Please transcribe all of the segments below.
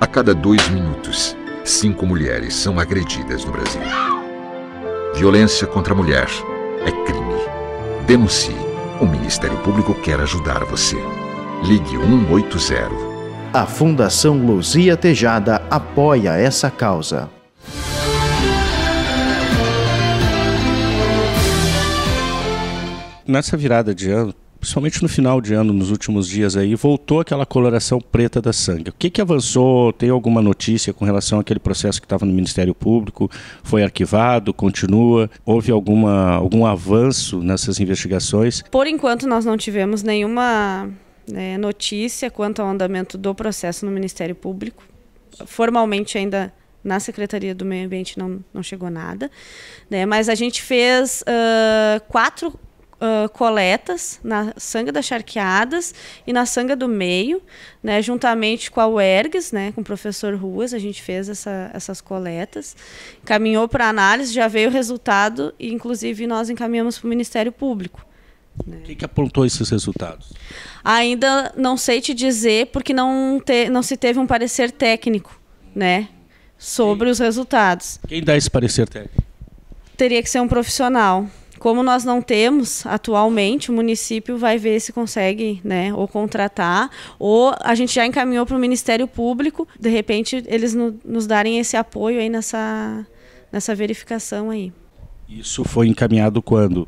A cada dois minutos, cinco mulheres são agredidas no Brasil. Violência contra a mulher é crime. Denuncie. O Ministério Público quer ajudar você. Ligue 180. A Fundação Luzia Tejada apoia essa causa. Nessa virada de ano, principalmente no final de ano, nos últimos dias aí, voltou aquela coloração preta da sangue. O que, que avançou? Tem alguma notícia com relação àquele processo que estava no Ministério Público? Foi arquivado? Continua? Houve alguma, algum avanço nessas investigações? Por enquanto, nós não tivemos nenhuma né, notícia quanto ao andamento do processo no Ministério Público. Formalmente ainda na Secretaria do Meio Ambiente não, não chegou nada, né? mas a gente fez uh, quatro Uh, coletas na sanga das charqueadas e na sanga do meio, né, juntamente com a UERGS, né, com o professor Ruas, a gente fez essa, essas coletas, caminhou para análise, já veio o resultado e, inclusive, nós encaminhamos para o Ministério Público. O né. que, que apontou esses resultados? Ainda não sei te dizer, porque não, te, não se teve um parecer técnico né, sobre os resultados. Quem dá esse parecer técnico? Teria que ser um profissional. Como nós não temos atualmente, o município vai ver se consegue, né, ou contratar, ou a gente já encaminhou para o Ministério Público, de repente eles no, nos darem esse apoio aí nessa, nessa verificação aí. Isso foi encaminhado quando?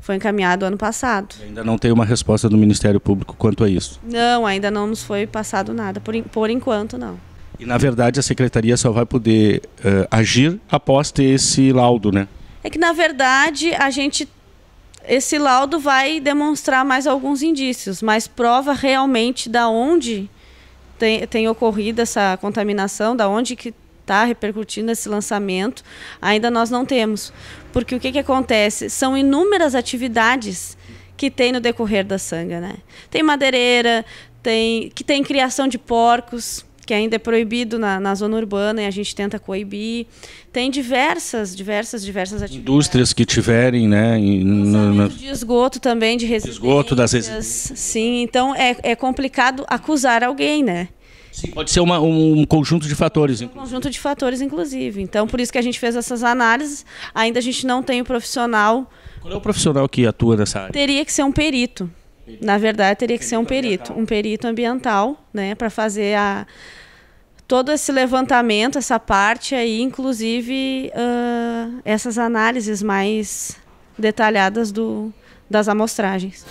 Foi encaminhado ano passado. Ainda não tem uma resposta do Ministério Público quanto a isso? Não, ainda não nos foi passado nada, por, por enquanto não. E na verdade a secretaria só vai poder uh, agir após ter esse laudo, né? é que, na verdade, a gente. Esse laudo vai demonstrar mais alguns indícios, mas prova realmente da onde tem, tem ocorrido essa contaminação, da onde que está repercutindo esse lançamento, ainda nós não temos. Porque o que, que acontece? São inúmeras atividades que tem no decorrer da sanga, né? Tem madeireira, tem, que tem criação de porcos, que ainda é proibido na, na, zona urbana e a gente tenta coibir. Tem diversas, diversas, diversas atividades. Indústrias que tiverem, né? Em, De esgoto também, de resíduos Esgoto das resíduos. Sim, então é, é complicado acusar alguém, né? Sim, pode ser uma, um conjunto de fatores. Um conjunto de fatores, inclusive. Então, por isso que a gente fez essas análises. Ainda a gente não tem o profissional. Qual é o profissional que atua nessa área? Teria que ser um perito. Na verdade, teria que ser um perito, um perito ambiental, né, para fazer a todo esse levantamento, essa parte aí, inclusive uh, essas análises mais detalhadas do, das amostragens.